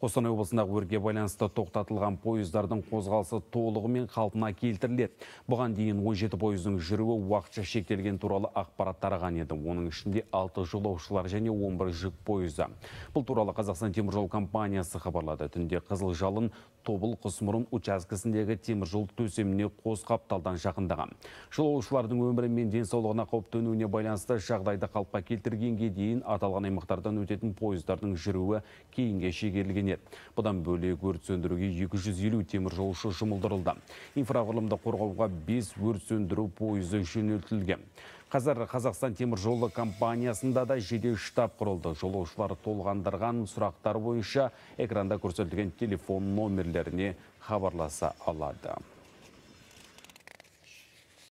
қостанай облысындағы өрге байланысты тоқтатылған пойыздардың қозғалысы толығымен қалпына келтіріледі бұған дейін 17 пойыздың жүруі уақытша шектелген туралы ақпарат тараған еді оның ішінде 6 жолаушылар және 11 жүк пойызы бұл туралы қазақстан теміржол компаниясы хабарлады түнде қызыл жалын тобыл құсмұрын учаскесіндегі теміржол төсеміне қос қапталдан жақындаған жолаушылардың өмірі мен денсаулығына қауіп төнуіне байланысты жағдайды қалыпқа келтіргенге дейін аталған аймақтардан өтетін пойыздардың жүруі кейінге шегерілген бұдан бөлек өрт сөндіруге 250 жолшы жұмылдырылды инфрақұрылымды қорғауға 5 өрт сөндіру пойызы жөнелтілген қазір қазақстан темір жолы компаниясында да жеде штаб құрылды жолаушылар толғандырған сұрақтар бойынша экранда көрсетілген телефон номерлеріне хабарласа алады